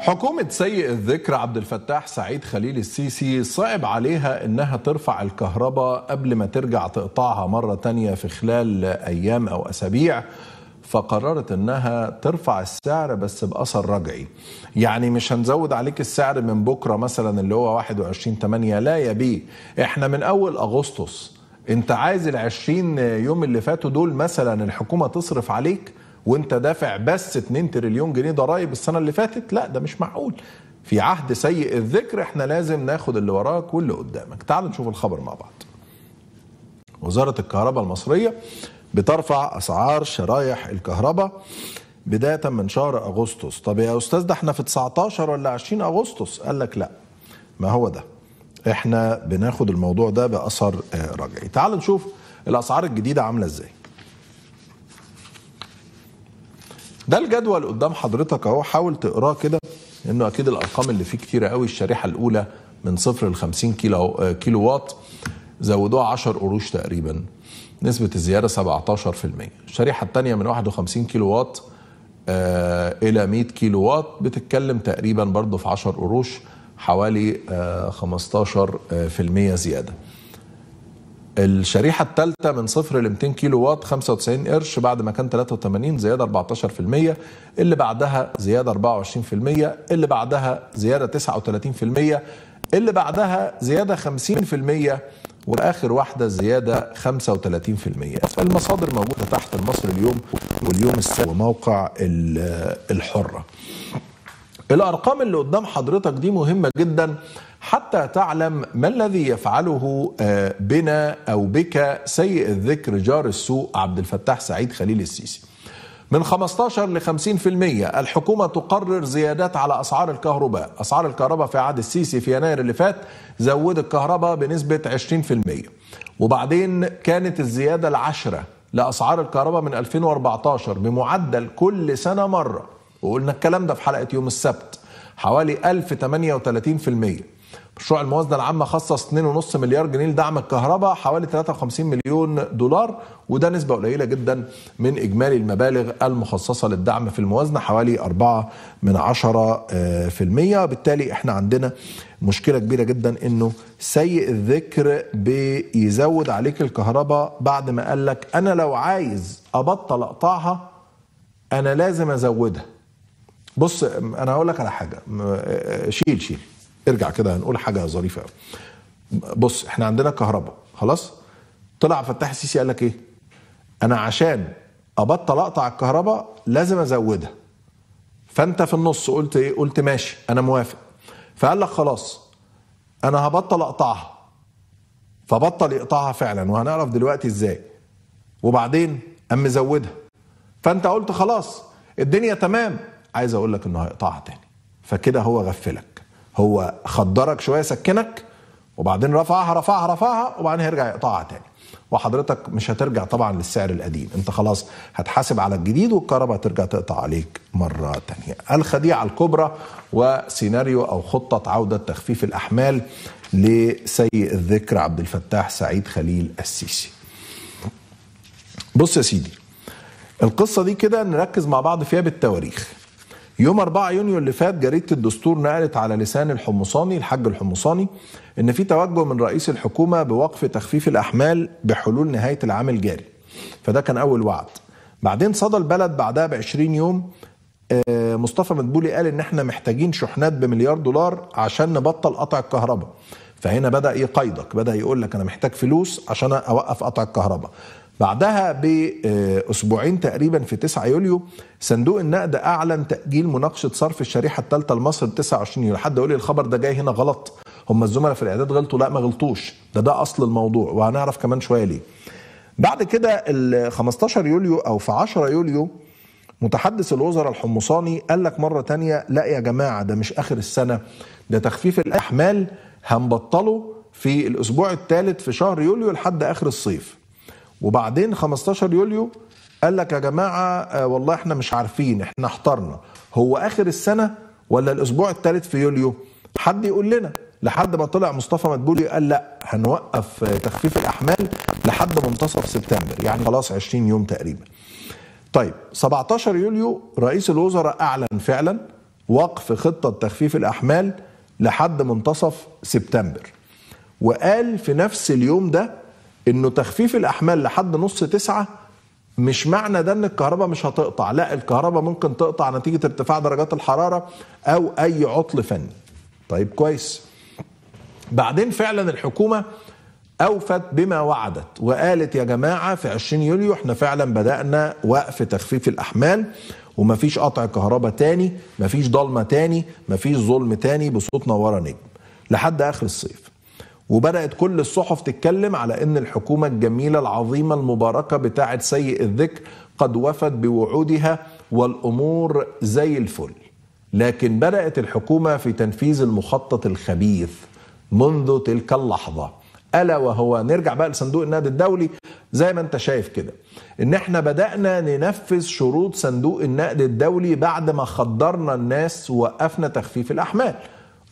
حكومة سيء الذكر عبد الفتاح سعيد خليل السيسي صعب عليها انها ترفع الكهرباء قبل ما ترجع تقطعها مرة تانية في خلال ايام او اسابيع فقررت انها ترفع السعر بس باثر رجعي يعني مش هنزود عليك السعر من بكرة مثلا اللي هو 21 8 لا يا بيه احنا من اول اغسطس انت عايز ال 20 يوم اللي فاتوا دول مثلا الحكومة تصرف عليك وانت دافع بس 2 تريليون جنيه ضرائب السنه اللي فاتت لا ده مش معقول في عهد سيء الذكر احنا لازم ناخد اللي وراك واللي قدامك تعال نشوف الخبر مع بعض وزاره الكهرباء المصريه بترفع اسعار شرايح الكهرباء بدايه من شهر اغسطس طب يا استاذ ده احنا في 19 ولا 20 اغسطس قال لك لا ما هو ده احنا بناخد الموضوع ده باثر آه، رجعي تعال نشوف الاسعار الجديده عامله ازاي ده الجدول قدام حضرتك اهو حاول تقراه كده لانه اكيد الارقام اللي فيه كتيره قوي الشريحه الاولى من صفر ل 50 كيلو كيلو وات زودوها 10 قروش تقريبا نسبة الزيادة 17% الشريحة الثانية من 51 كيلو وات آه، إلى 100 كيلو وات بتتكلم تقريبا برضه في 10 قروش حوالي 15% آه، زيادة الشريحة الثالثة من صفر ل 200 كيلو وات 95 قرش بعد ما كان 83 زيادة 14% اللي بعدها زيادة 24% اللي بعدها زيادة 39% اللي بعدها زيادة 50% والاخر واحده زياده 35% المصادر موجوده تحت المصري اليوم واليوم السابق وموقع الحره الارقام اللي قدام حضرتك دي مهمه جدا حتى تعلم ما الذي يفعله آه، بنا أو بك سيء الذكر جار السوء عبد الفتاح سعيد خليل السيسي من 15 ل 50% الحكومة تقرر زيادات على أسعار الكهرباء أسعار الكهرباء في عهد السيسي في يناير اللي فات زود الكهرباء بنسبة 20% وبعدين كانت الزيادة العشرة لأسعار الكهرباء من 2014 بمعدل كل سنة مرة وقلنا الكلام ده في حلقة يوم السبت حوالي 1038% مشروع الموازنه العامه خصص 2.5 مليار جنيه لدعم الكهرباء حوالي 53 مليون دولار وده نسبه قليله جدا من اجمالي المبالغ المخصصه للدعم في الموازنه حوالي 4 من 10% آه، بالتالي احنا عندنا مشكله كبيره جدا انه سيء الذكر بيزود عليك الكهرباء بعد ما قال لك انا لو عايز ابطل اقطعها انا لازم ازودها بص انا هقول لك على حاجه آه، آه، شيل شيل ارجع كده هنقول حاجه ظريفه بص احنا عندنا كهرباء خلاص طلع فتح السيسي قال لك ايه انا عشان ابطل اقطع الكهرباء لازم ازودها فانت في النص قلت ايه قلت ماشي انا موافق فقال لك خلاص انا هبطل اقطعها فبطل يقطعها فعلا وهنعرف دلوقتي ازاي وبعدين قام مزودها فانت قلت خلاص الدنيا تمام عايز اقول لك انه هيقطعها تاني فكده هو غفلك هو خدرك شويه سكنك وبعدين رفعها رفعها رفعها وبعدين هيرجع يقطعها تاني وحضرتك مش هترجع طبعا للسعر القديم انت خلاص هتحاسب على الجديد والكهرباء هترجع تقطع عليك مرة تانية الخديعة الكبرى وسيناريو او خطة عودة تخفيف الاحمال لسيء الذكر عبد الفتاح سعيد خليل السيسي بص يا سيدي القصة دي كده نركز مع بعض فيها بالتواريخ يوم 4 يونيو اللي فات جريده الدستور نقلت على لسان الحمصاني الحاج الحمصاني ان في توجه من رئيس الحكومه بوقف تخفيف الاحمال بحلول نهايه العام الجاري فده كان اول وعد بعدين صدى البلد بعدها ب 20 يوم آه، مصطفى مدبولي قال ان احنا محتاجين شحنات بمليار دولار عشان نبطل قطع الكهرباء فهنا بدا يقيدك بدا يقول لك انا محتاج فلوس عشان اوقف قطع الكهرباء بعدها بأسبوعين تقريبا في 9 يوليو صندوق النقد أعلن تأجيل مناقشة صرف الشريحة الثالثة لمصر 29 يوليو حد يقول لي الخبر ده جاي هنا غلط هم الزملاء في الإعداد غلطوا لا ما غلطوش ده ده أصل الموضوع وهنعرف كمان شوية ليه بعد كده ال 15 يوليو أو في 10 يوليو متحدث الوزراء الحمصاني قال لك مرة تانية لا يا جماعة ده مش آخر السنة ده تخفيف الأحمال هنبطله في الأسبوع الثالث في شهر يوليو لحد آخر الصيف وبعدين 15 يوليو قال لك يا جماعه آه، والله احنا مش عارفين احنا احترنا هو اخر السنه ولا الاسبوع الثالث في يوليو حد يقول لنا لحد ما طلع مصطفى مدبولي قال لا هنوقف آه، تخفيف الاحمال لحد منتصف سبتمبر يعني خلاص 20 يوم تقريبا طيب 17 يوليو رئيس الوزراء اعلن فعلا وقف خطه تخفيف الاحمال لحد منتصف سبتمبر وقال في نفس اليوم ده انه تخفيف الاحمال لحد نص تسعة مش معنى ده ان الكهرباء مش هتقطع لا الكهرباء ممكن تقطع نتيجة ارتفاع درجات الحرارة او اي عطل فني طيب كويس بعدين فعلا الحكومة أوفت بما وعدت وقالت يا جماعة في 20 يوليو احنا فعلا بدأنا وقف تخفيف الأحمال ومفيش قطع كهرباء تاني مفيش ضلمة تاني مفيش ظلم تاني بصوت نورة نجم لحد آخر الصيف وبدات كل الصحف تتكلم على ان الحكومه الجميله العظيمه المباركه بتاعه سيء الذكر قد وفت بوعودها والامور زي الفل لكن بدات الحكومه في تنفيذ المخطط الخبيث منذ تلك اللحظه الا وهو نرجع بقى لصندوق النقد الدولي زي ما انت شايف كده ان احنا بدانا ننفذ شروط صندوق النقد الدولي بعد ما خدرنا الناس ووقفنا تخفيف الاحمال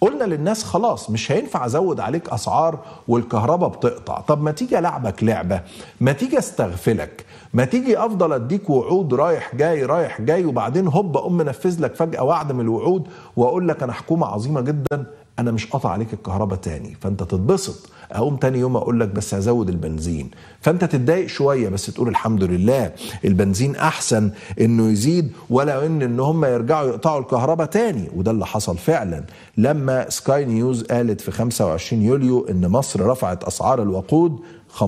قلنا للناس خلاص مش هينفع ازود عليك اسعار والكهرباء بتقطع طب ما تيجي العبك لعبه ما تيجي استغفلك ما تيجي افضل اديك وعود رايح جاي رايح جاي وبعدين هوب اقوم منفذ لك فجاه وعد من الوعود واقول لك انا حكومه عظيمه جدا انا مش قاطع عليك الكهرباء تاني فانت تتبسط اقوم تاني يوم اقول لك بس هزود البنزين فانت تتضايق شويه بس تقول الحمد لله البنزين احسن انه يزيد ولا ان ان هم يرجعوا يقطعوا الكهرباء تاني وده اللي حصل فعلا لما سكاي نيوز قالت في 25 يوليو ان مصر رفعت اسعار الوقود 15%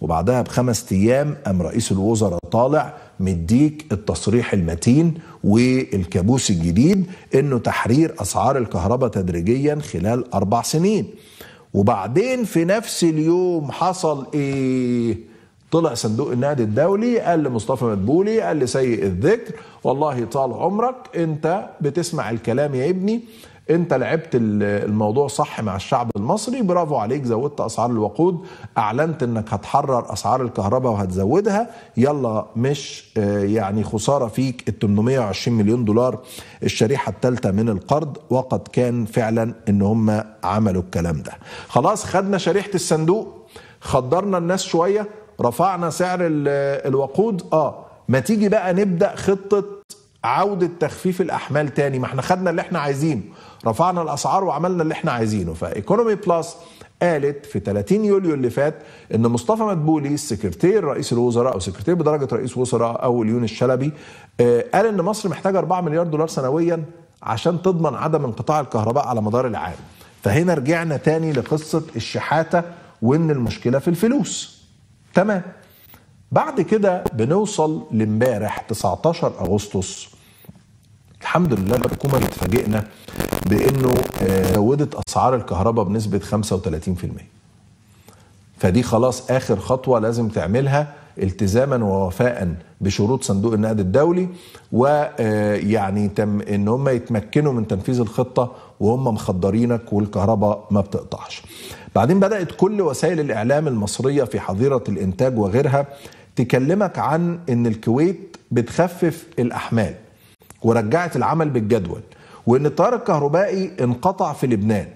وبعدها بخمس ايام قام رئيس الوزراء طالع مديك التصريح المتين والكابوس الجديد انه تحرير اسعار الكهرباء تدريجيا خلال اربع سنين وبعدين في نفس اليوم حصل ايه طلع صندوق النقد الدولي قال لمصطفى مدبولي قال لسيء الذكر والله طال عمرك انت بتسمع الكلام يا ابني انت لعبت الموضوع صح مع الشعب المصري برافو عليك زودت اسعار الوقود اعلنت انك هتحرر اسعار الكهرباء وهتزودها يلا مش آه، يعني خساره فيك ال 820 مليون دولار الشريحه الثالثه من القرض وقد كان فعلا ان هم عملوا الكلام ده خلاص خدنا شريحه الصندوق خدرنا الناس شويه رفعنا سعر الوقود اه ما تيجي بقى نبدا خطه عودة تخفيف الأحمال تاني ما احنا خدنا اللي احنا عايزينه رفعنا الأسعار وعملنا اللي احنا عايزينه فإيكونومي بلس قالت في 30 يوليو اللي فات ان مصطفى مدبولي سكرتير رئيس الوزراء او سكرتير بدرجه رئيس وزراء او اليون الشلبي آه، قال ان مصر محتاجه 4 مليار دولار سنويا عشان تضمن عدم انقطاع الكهرباء على مدار العام فهنا رجعنا تاني لقصه الشحاته وان المشكله في الفلوس تمام بعد كده بنوصل لامبارح 19 اغسطس الحمد لله الحكومه اتفاجئنا بانه آه، زودت اسعار الكهرباء بنسبه 35% فدي خلاص اخر خطوه لازم تعملها التزاما ووفاء بشروط صندوق النقد الدولي ويعني آه، تم ان هم يتمكنوا من تنفيذ الخطه وهم مخدرينك والكهرباء ما بتقطعش. بعدين بدات كل وسائل الاعلام المصريه في حظيره الانتاج وغيرها تكلمك عن ان الكويت بتخفف الاحمال ورجعت العمل بالجدول وان التيار الكهربائي انقطع في لبنان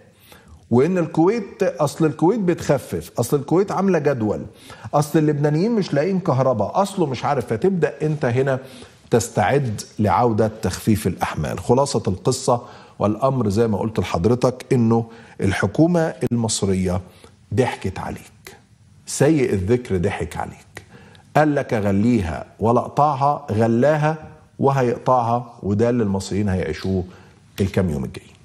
وان الكويت اصل الكويت بتخفف اصل الكويت عامله جدول اصل اللبنانيين مش لاقيين كهرباء اصله مش عارف فتبدا انت هنا تستعد لعوده تخفيف الاحمال خلاصه القصه والامر زي ما قلت لحضرتك انه الحكومه المصريه ضحكت عليك سيء الذكر ضحك عليك قال لك غليها ولا اقطعها غلاها وهيقطعها وده اللي المصريين هيعيشوه الكام يوم الجايين